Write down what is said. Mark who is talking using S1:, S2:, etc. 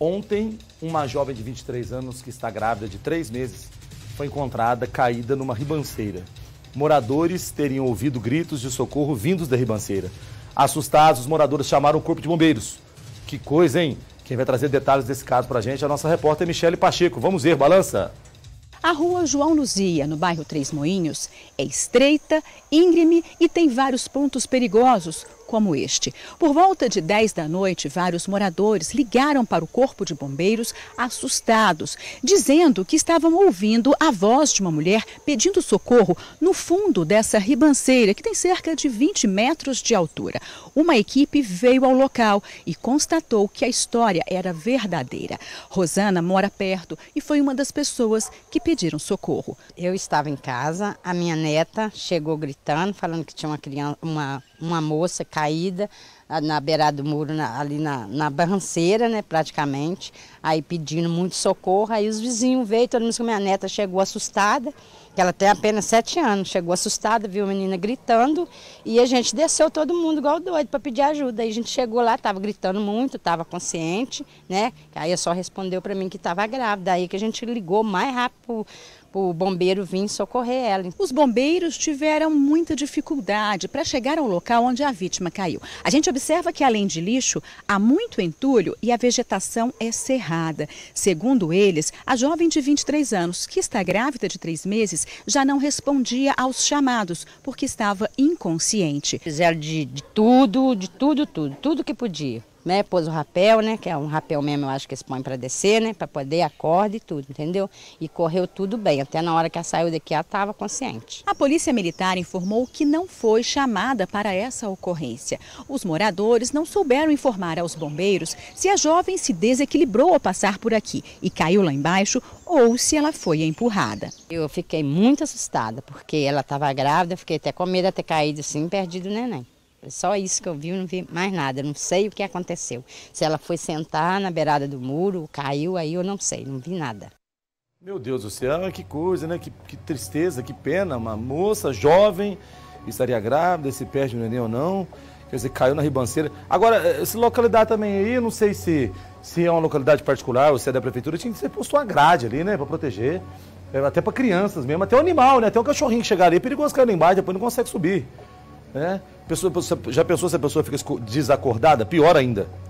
S1: Ontem, uma jovem de 23 anos que está grávida de três meses foi encontrada caída numa ribanceira. Moradores teriam ouvido gritos de socorro vindos da ribanceira. Assustados, os moradores chamaram o corpo de bombeiros. Que coisa, hein? Quem vai trazer detalhes desse caso para a gente é a nossa repórter Michele Pacheco. Vamos ver, balança!
S2: A rua João Luzia, no bairro Três Moinhos, é estreita, íngreme e tem vários pontos perigosos, como este. Por volta de 10 da noite, vários moradores ligaram para o Corpo de Bombeiros assustados, dizendo que estavam ouvindo a voz de uma mulher pedindo socorro no fundo dessa ribanceira, que tem cerca de 20 metros de altura. Uma equipe veio ao local e constatou que a história era
S3: verdadeira. Rosana mora perto e foi uma das pessoas que pediram socorro. Eu estava em casa, a minha neta chegou gritando, falando que tinha uma criança, uma uma moça caída na beirada do muro, na, ali na, na barranceira, né, praticamente, aí pedindo muito socorro, aí os vizinhos veio, todo mundo, minha neta chegou assustada, que ela tem apenas sete anos, chegou assustada, viu a menina gritando, e a gente desceu todo mundo igual doido para pedir ajuda, aí a gente chegou lá, estava gritando muito, estava consciente, né, aí só respondeu para mim que estava grávida, aí que a gente ligou mais rápido o bombeiro vir socorrer ela. Os bombeiros tiveram muita dificuldade para chegar ao local onde
S2: a vítima caiu. A gente Observa que, além de lixo, há muito entulho e a vegetação é cerrada. Segundo eles, a jovem de 23 anos, que está grávida de três meses, já não respondia aos chamados porque estava inconsciente. Fizeram de,
S3: de tudo, de tudo, tudo, tudo que podia né? Pôs o rapel, né? Que é um rapel mesmo, eu acho que eles põem para descer, né? Para poder a corda e tudo, entendeu? E correu tudo bem. Até na hora que ela saiu daqui, ela estava consciente. A Polícia Militar informou que não foi chamada para essa
S2: ocorrência. Os moradores não souberam informar aos bombeiros se a jovem se desequilibrou
S3: ao passar por aqui e caiu lá embaixo ou se ela foi empurrada. Eu fiquei muito assustada, porque ela estava grávida, fiquei até com medo de ter caído assim e perdido o neném. É só isso que eu vi, não vi mais nada, não sei o que aconteceu. Se ela foi sentar na beirada do muro, caiu aí, eu não sei, não vi nada.
S1: Meu Deus do céu, que coisa, né? Que, que tristeza, que pena. Uma moça jovem estaria grávida, se perde o neném ou não. Quer dizer, caiu na ribanceira. Agora, eh, essa localidade também aí, não sei se, se é uma localidade particular ou se é da prefeitura, tinha que ser posto uma grade ali, né? Para proteger. É, até para crianças mesmo, até o animal, né? Até um cachorrinho que chegar ali, é perigoso cair lá embaixo, depois não consegue subir. Né? Pessoa, já pensou se a pessoa fica desacordada? Pior ainda.